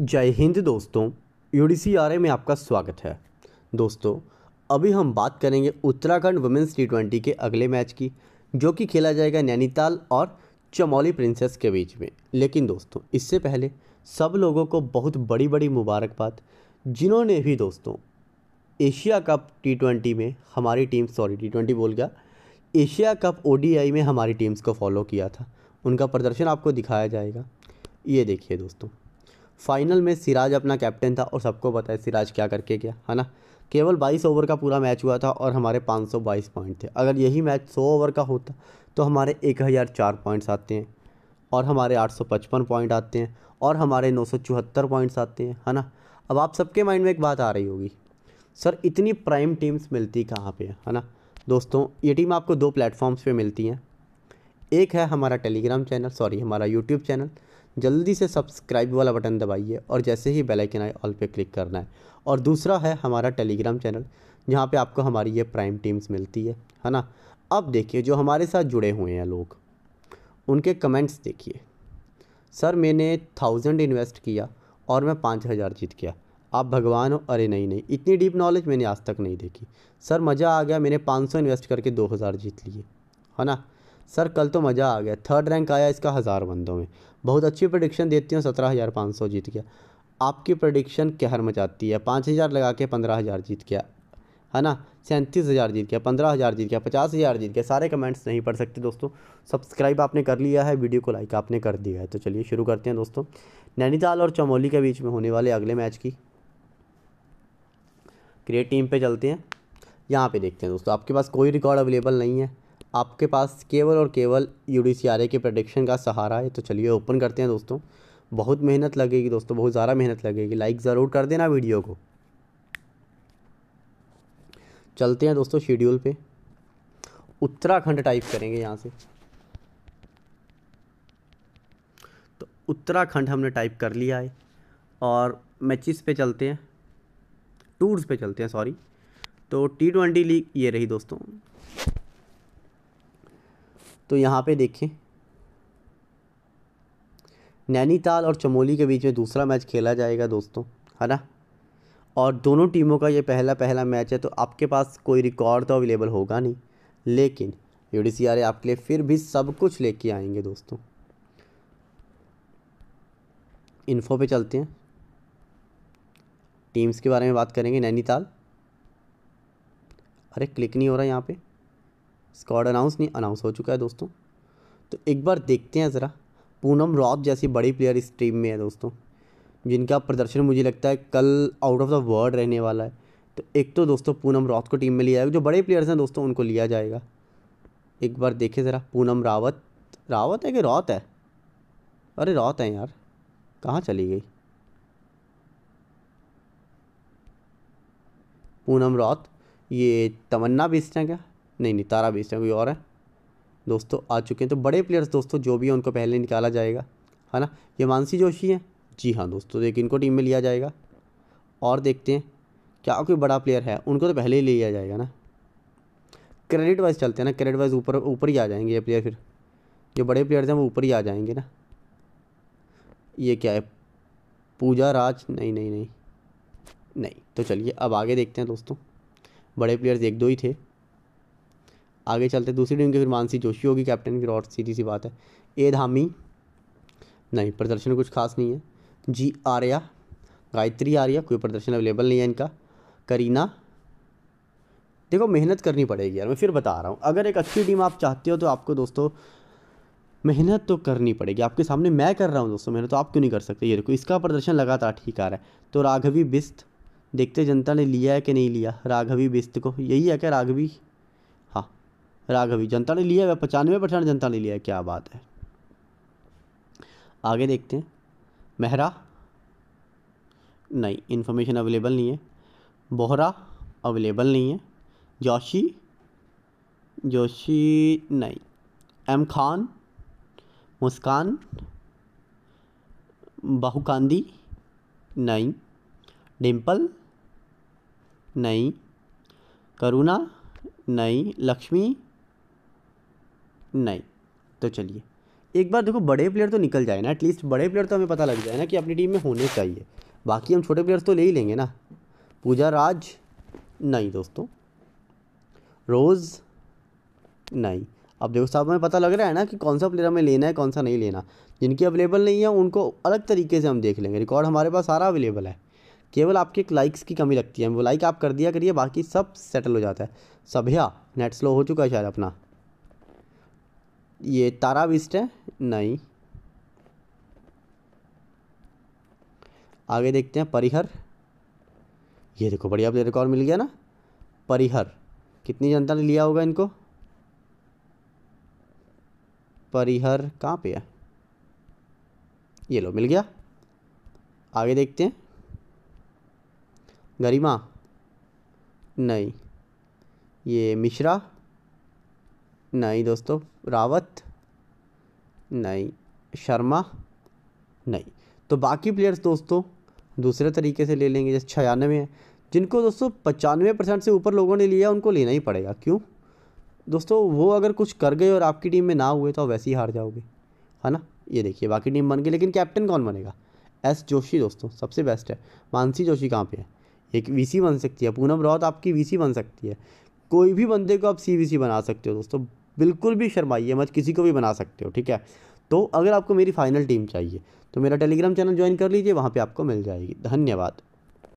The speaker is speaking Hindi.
जय हिंद दोस्तों यू डी में आपका स्वागत है दोस्तों अभी हम बात करेंगे उत्तराखंड वुमेंस टी ट्वेंटी के अगले मैच की जो कि खेला जाएगा नैनीताल और चमौली प्रिंसेस के बीच में लेकिन दोस्तों इससे पहले सब लोगों को बहुत बड़ी बड़ी मुबारकबाद जिन्होंने भी दोस्तों एशिया कप टी ट्वेंटी में हमारी टीम सॉरी टी ट्वेंटी बोल गया एशिया कप ओ में हमारी टीम्स को फॉलो किया था उनका प्रदर्शन आपको दिखाया जाएगा ये देखिए दोस्तों फाइनल में सिराज अपना कैप्टन था और सबको पता है सिराज क्या करके गया है ना केवल 22 ओवर का पूरा मैच हुआ था और हमारे 522 पॉइंट थे अगर यही मैच 100 ओवर का होता तो हमारे 1004 पॉइंट्स आते हैं और हमारे 855 पॉइंट आते हैं और हमारे चौहत्तर पॉइंट्स आते हैं है ना अब आप सबके माइंड में एक बात आ रही होगी सर इतनी प्राइम टीम्स मिलती कहाँ पर है ना दोस्तों ये टीम आपको दो प्लेटफॉर्म्स पर मिलती हैं एक है हमारा टेलीग्राम चैनल सॉरी हमारा यूट्यूब चैनल जल्दी से सब्सक्राइब वाला बटन दबाइए और जैसे ही बेल आइकन आए ऑल पे क्लिक करना है और दूसरा है हमारा टेलीग्राम चैनल जहाँ पे आपको हमारी ये प्राइम टीम्स मिलती है है ना अब देखिए जो हमारे साथ जुड़े हुए हैं लोग उनके कमेंट्स देखिए सर मैंने थाउजेंड इन्वेस्ट किया और मैं पाँच हज़ार जीत गया आप भगवान हो अरे नहीं नहीं इतनी डीप नॉलेज मैंने आज तक नहीं देखी सर मज़ा आ गया मैंने पाँच सौ इन्वेस्ट करके दो हज़ार जीत लिए है ना सर कल तो मज़ा आ गया थर्ड रैंक आया इसका हज़ार बंदों में बहुत अच्छी प्रडिक्शन देती हूँ सत्रह हज़ार पाँच सौ जीत गया आपकी प्रडिक्शन कहर मचाती है पाँच हज़ार लगा के पंद्रह हज़ार जीत गया है ना सैंतीस हज़ार जीत गया पंद्रह हज़ार जीत गया पचास हज़ार जीत गया सारे कमेंट्स नहीं पढ़ सकते दोस्तों सब्सक्राइब आपने कर लिया है वीडियो को लाइक आपने कर दिया है तो चलिए शुरू करते हैं दोस्तों नैनीताल और चमोली के बीच में होने वाले अगले मैच की क्रिएट टीम पे चलते हैं यहाँ पे देखते हैं दोस्तों आपके पास कोई रिकॉर्ड अवेलेबल नहीं है आपके पास केवल और केवल यू के प्रडिक्शन का सहारा है तो चलिए ओपन करते हैं दोस्तों बहुत मेहनत लगेगी दोस्तों बहुत ज़्यादा मेहनत लगेगी लाइक ज़रूर कर देना वीडियो को चलते हैं दोस्तों शेड्यूल पे उत्तराखंड टाइप करेंगे यहाँ से तो उत्तराखंड हमने टाइप कर लिया है और मैचिस पे चलते हैं टूर्स पे चलते हैं सॉरी तो टी ट्वेंटी लीग ये रही दोस्तों तो यहाँ पे देखें नैनीताल और चमोली के बीच में दूसरा मैच खेला जाएगा दोस्तों है ना और दोनों टीमों का ये पहला पहला मैच है तो आपके पास कोई रिकॉर्ड तो अवेलेबल होगा नहीं लेकिन यू डी आपके लिए फिर भी सब कुछ लेके आएंगे दोस्तों इन्फो पे चलते हैं टीम्स के बारे में बात करेंगे नैनीताल अरे क्लिक नहीं हो रहा यहाँ पे स्कॉड अनाउंस नहीं अनाउंस हो चुका है दोस्तों तो एक बार देखते हैं ज़रा पूनम रॉत जैसी बड़ी प्लेयर इस टीम में है दोस्तों जिनका प्रदर्शन मुझे लगता है कल आउट ऑफ द वर्ल्ड रहने वाला है तो एक तो दोस्तों पूनम रॉत को टीम में लिया जाएगा जो बड़े प्लेयर्स हैं दोस्तों उनको लिया जाएगा एक बार देखें ज़रा पूनम रावत रावत है कि रॉत है अरे रॉत है यार कहाँ चली गई पूनम रॉत ये तमन्ना है क्या नहीं नहीं तारा बेस्ट है कोई और है दोस्तों आ चुके हैं तो बड़े प्लेयर्स दोस्तों जो भी है उनको पहले निकाला जाएगा है ना ये मानसी जोशी हैं जी हाँ दोस्तों देख इनको टीम में लिया जाएगा और देखते हैं क्या कोई बड़ा प्लेयर है उनको तो पहले ही ले लिया जाएगा ना क्रेडिट वाइज चलते हैं ना क्रेडिट वाइज ऊपर ऊपर ही आ जाएंगे ये प्लेयर फिर जो बड़े प्लेयर्स हैं वो ऊपर ही आ जाएंगे ना ये क्या है पूजा राज नहीं नहीं नहीं नहीं तो चलिए अब आगे देखते हैं दोस्तों बड़े प्लेयर्स एक दो ही थे आगे चलते दूसरी टीम की फिर मानसी जोशी होगी कैप्टन फिर और सीधी सी बात है ए धामी नहीं प्रदर्शन कुछ खास नहीं है जी आर्या गायत्री आर्या कोई प्रदर्शन अवेलेबल नहीं है इनका करीना देखो मेहनत करनी पड़ेगी यार मैं फिर बता रहा हूँ अगर एक अच्छी टीम आप चाहते हो तो आपको दोस्तों मेहनत तो करनी पड़ेगी आपके सामने मैं कर रहा हूँ दोस्तों मेहनत तो आप क्यों नहीं कर सकते ये देखो इसका प्रदर्शन लगातार ठीक आ रहा है तो राघवी बिस्त देखते जनता ने लिया है कि नहीं लिया राघवी बिस्त को यही है क्या राघवी राघवी जनता ने लिया है पचानवे परसेंट जनता ने लिया है क्या बात है आगे देखते हैं मेहरा नहीं इन्फॉर्मेशन अवेलेबल नहीं है बोहरा अवेलेबल नहीं है जोशी जोशी नहीं एम खान मुस्कान बाहुकांदी नहीं डिम्पल नहीं करुणा नहीं लक्ष्मी नहीं तो चलिए एक बार देखो बड़े प्लेयर तो निकल जाए ना एटलीस्ट बड़े प्लेयर तो हमें पता लग जाए ना कि अपनी टीम में होने चाहिए बाकी हम छोटे प्लेयर्स तो ले ही लेंगे ना पूजा राज नहीं दोस्तों रोज़ नहीं अब देखो साहब हमें पता लग रहा है ना कि कौन सा प्लेयर हमें लेना है कौन सा नहीं लेना जिनकी अवेलेबल नहीं है उनको अलग तरीके से हम देख लेंगे रिकॉर्ड हमारे पास सारा अवेलेबल है केवल आपके एक लाइक्स की कमी लगती है वो लाइक आप कर दिया करिए बाकी सब सेटल हो जाता है सभ्या नेट स्लो हो चुका है शायद अपना ये तारा ताराविस्ट है नहीं आगे देखते हैं परिहर ये देखो बढ़िया प्लेयर रिकॉर्ड मिल गया ना परिहर कितनी जनता ने लिया होगा इनको परिहर कहाँ पे है ये लो मिल गया आगे देखते हैं गरिमा नहीं ये मिश्रा नहीं दोस्तों रावत नहीं शर्मा नहीं तो बाकी प्लेयर्स दोस्तों दूसरे तरीके से ले लेंगे जैसे छियानवे हैं जिनको दोस्तों पचानवे परसेंट से ऊपर लोगों ने लिया उनको लेना ही पड़ेगा क्यों दोस्तों वो अगर कुछ कर गए और आपकी टीम में ना हुए तो आप वैसे ही हार जाओगे है ना ये देखिए बाकी टीम बन गई लेकिन कैप्टन कौन बनेगा एस जोशी दोस्तों सबसे बेस्ट है मानसी जोशी कहाँ पर है एक वी बन सकती है पूनम रावत आपकी वी बन सकती है कोई भी बंदे को आप सी बना सकते हो दोस्तों बिल्कुल भी शर्माइए मत किसी को भी बना सकते हो ठीक है तो अगर आपको मेरी फाइनल टीम चाहिए तो मेरा टेलीग्राम चैनल ज्वाइन कर लीजिए वहाँ पर आपको मिल जाएगी धन्यवाद